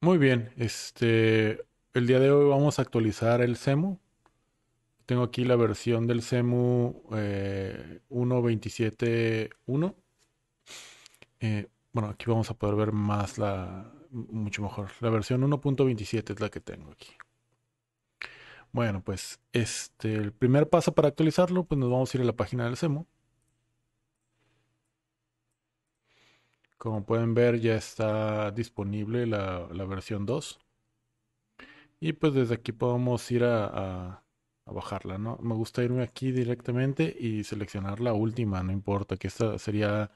Muy bien, este, el día de hoy vamos a actualizar el CEMU. Tengo aquí la versión del CEMU 1.27.1. Eh, eh, bueno, aquí vamos a poder ver más la, mucho mejor. La versión 1.27 es la que tengo aquí. Bueno, pues este, el primer paso para actualizarlo, pues nos vamos a ir a la página del CEMU. Como pueden ver ya está disponible la, versión 2. Y pues desde aquí podemos ir a, bajarla, ¿no? Me gusta irme aquí directamente y seleccionar la última, no importa, que esta sería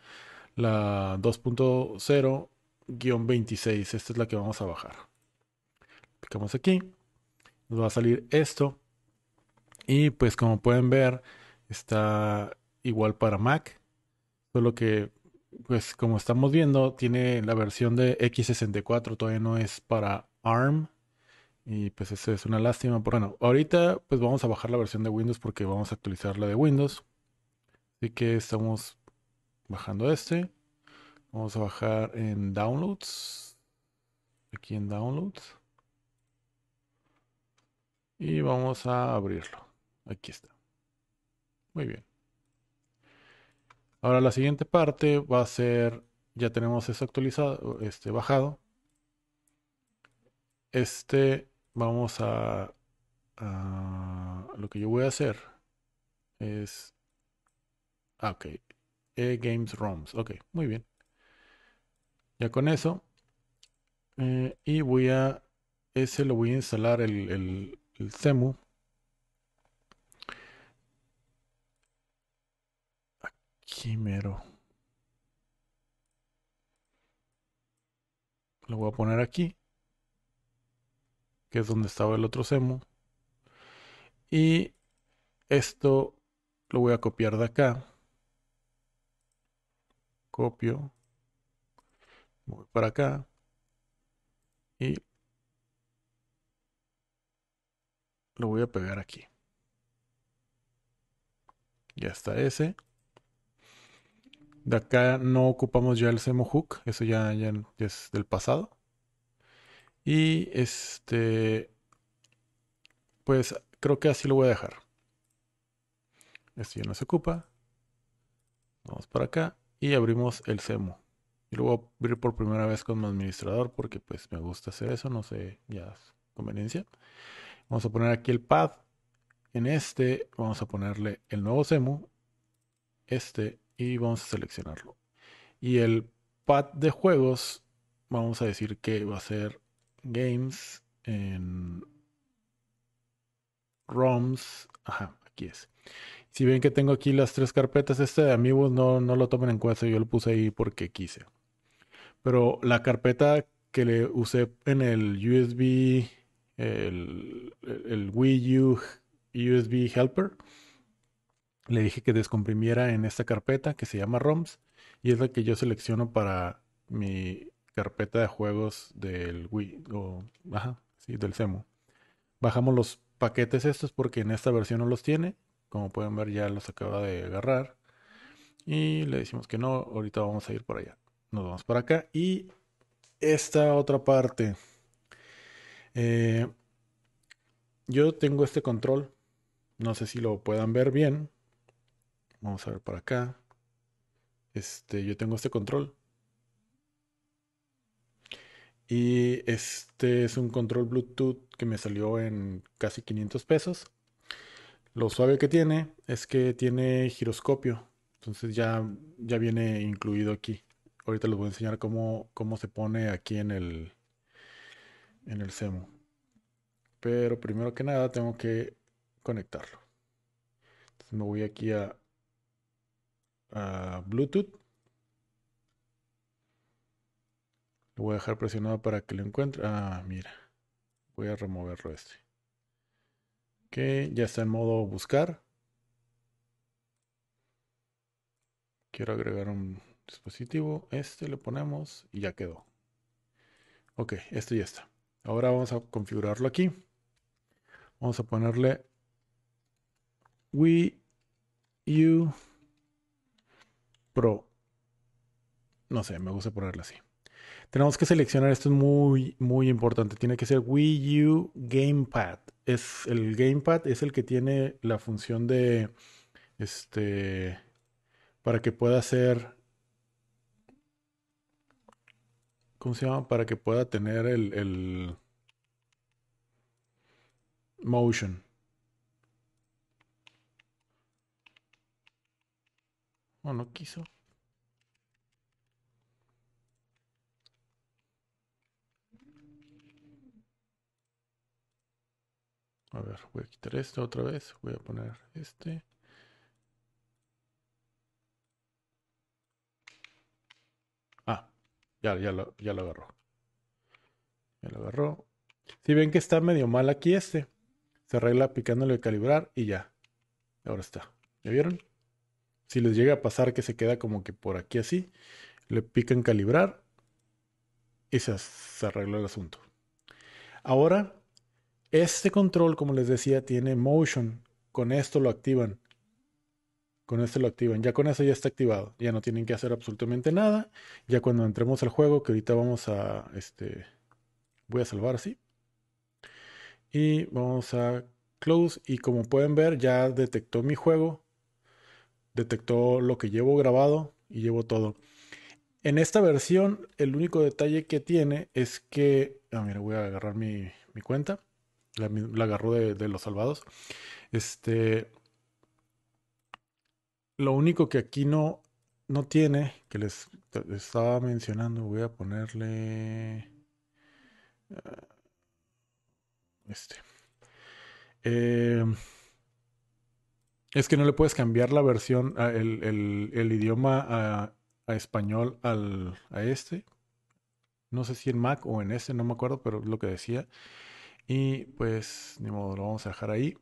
la 2.0-26. Esta es la que vamos a bajar. Picamos aquí, nos va a salir esto. Y pues como pueden ver, está igual para Mac, solo que pues como estamos viendo, tiene la versión de X64, todavía no es para ARM. Y pues eso es una lástima. Pero bueno, ahorita pues vamos a bajar la versión de Windows porque vamos a actualizar la de Windows. Así que estamos bajando este. Vamos a bajar en Downloads. Aquí en Downloads. Y vamos a abrirlo. Aquí está. Muy bien. Ahora la siguiente parte va a ser, ya tenemos eso actualizado, este bajado. Este vamos a, lo que yo voy a hacer es, ah, ok, e Games ROMs, ok, muy bien. Ya con eso eh, y voy a, ese lo voy a instalar el, el, el CEMU Quimero. Lo voy a poner aquí, que es donde estaba el otro semo. Y esto lo voy a copiar de acá. Copio. Voy para acá. Y lo voy a pegar aquí. Ya está ese. De acá no ocupamos ya el Semo Hook, eso ya, es del pasado. Y este, pues creo que así lo voy a dejar. Esto ya no se ocupa. Vamos para acá y abrimos el Semo. Y lo voy a abrir por primera vez como administrador porque pues me gusta hacer eso, no sé, ya es conveniencia. Vamos a poner aquí el pad. En este vamos a ponerle el nuevo semo Este y vamos a seleccionarlo. Y el pad de juegos, vamos a decir que va a ser games en ROMs. Ajá, aquí es. Si ven que tengo aquí las tres carpetas, este de amigos no, no lo tomen en cuenta, yo lo puse ahí porque quise. Pero la carpeta que le usé en el USB, el, el Wii U USB Helper, le dije que descomprimiera en esta carpeta que se llama ROMs y es la que yo selecciono para mi carpeta de juegos del Wii o del Semo Bajamos los paquetes estos porque en esta versión no los tiene, como pueden ver ya los acaba de agarrar y le decimos que no, ahorita vamos a ir por allá. Nos vamos para acá y esta otra parte. Eh, yo tengo este control, no sé si lo puedan ver bien, Vamos a ver por acá. Este, yo tengo este control. Y este es un control Bluetooth que me salió en casi 500 pesos. Lo suave que tiene es que tiene giroscopio. Entonces ya, ya viene incluido aquí. Ahorita les voy a enseñar cómo, cómo se pone aquí en el, en el CEMU. Pero primero que nada tengo que conectarlo. Entonces me voy aquí a Bluetooth. Lo voy a dejar presionado para que lo encuentre. Ah, mira. Voy a removerlo este. Que ya está en modo buscar. Quiero agregar un dispositivo. Este le ponemos y ya quedó. Ok, este ya está. Ahora vamos a configurarlo aquí. Vamos a ponerle Wii U Pro. No sé, me gusta ponerlo así. Tenemos que seleccionar, esto es muy, muy importante. Tiene que ser Wii U Gamepad. Es, el Gamepad es el que tiene la función de, este, para que pueda ser ¿cómo se llama? Para que pueda tener el, el motion. No, no quiso. A ver, voy a quitar esto otra vez. Voy a poner este. Ah, ya, ya, lo, ya lo agarró. Ya lo agarró. Si ven que está medio mal aquí este, se arregla picándole de calibrar y ya. Ahora está. ¿Ya vieron? Si les llega a pasar que se queda como que por aquí así, le pican calibrar y se, arregla el asunto. Ahora, este control, como les decía, tiene motion. Con esto lo activan. Con esto lo activan. Ya con eso ya está activado. Ya no tienen que hacer absolutamente nada. Ya cuando entremos al juego, que ahorita vamos a... Este, voy a salvar así. Y vamos a close. Y como pueden ver, ya detectó mi juego detectó lo que llevo grabado y llevo todo. En esta versión, el único detalle que tiene es que. Ah, mira, voy a agarrar mi, cuenta. La, agarró de, los salvados. Este. Lo único que aquí no, no tiene, que les, estaba mencionando, voy a ponerle. Ah, este. Eh, es que no le puedes cambiar la versión, ah, el, idioma a, español a este. No sé si en Mac o en este, no me acuerdo, pero es lo que decía. Y pues, ni modo, lo vamos a dejar ahí.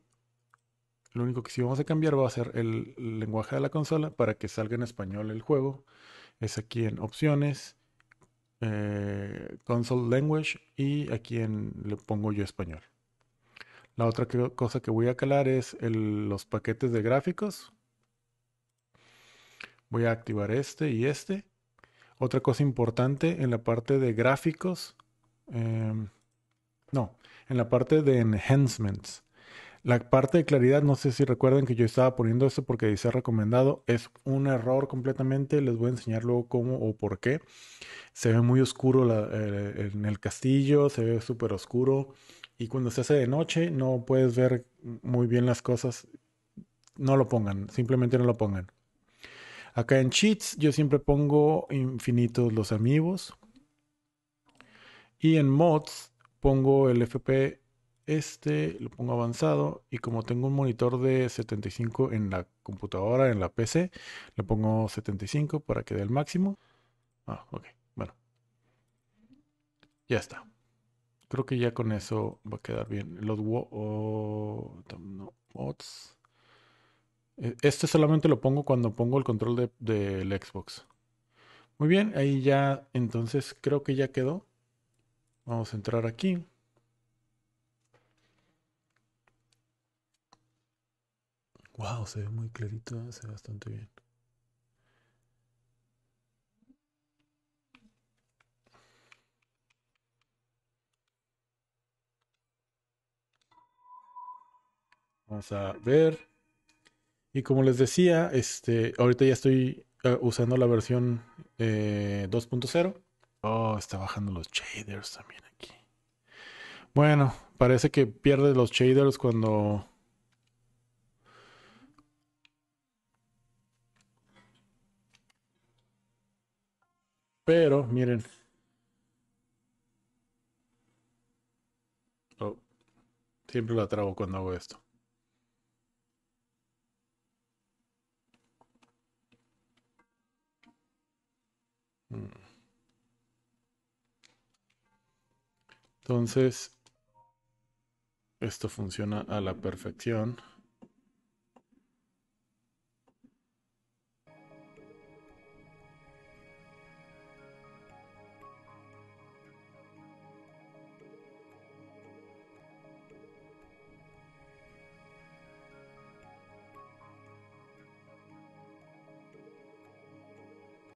Lo único que sí vamos a cambiar va a ser el, lenguaje de la consola para que salga en español el juego. Es aquí en opciones, eh, console language y aquí en, le pongo yo español. La otra cosa que voy a calar es los paquetes de gráficos. Voy a activar este y este. Otra cosa importante en la parte de gráficos. Em, no, en la parte de enhancements. La parte de claridad, no sé si recuerdan que yo estaba poniendo esto porque dice recomendado, es un error completamente, les voy a enseñar luego cómo o por qué. Se ve muy oscuro eh, en el castillo, se ve súper oscuro y cuando se hace de noche no puedes ver muy bien las cosas. No lo pongan, simplemente no lo pongan. Acá en Cheats yo siempre pongo infinitos los amigos. Y en Mods pongo el FP este lo pongo avanzado y como tengo un monitor de 75 en la computadora, en la PC, le pongo 75 para que dé el máximo. Ah, ok, bueno. Ya está. Creo que ya con eso va a quedar bien. Los oh, e-, Este solamente lo pongo cuando pongo el control del de, Xbox. Muy bien, ahí ya entonces creo que ya quedó. Vamos a entrar aquí. Wow, se ve muy clarito, ¿eh? se ve bastante bien. Vamos a ver. Y como les decía, este, ahorita ya estoy eh, usando la versión 2.0. Eh, oh, está bajando los shaders también aquí. Bueno, parece que pierde los shaders cuando Pero, miren. Oh, siempre la trago cuando hago esto. Mm. Entonces, esto funciona a la perfección.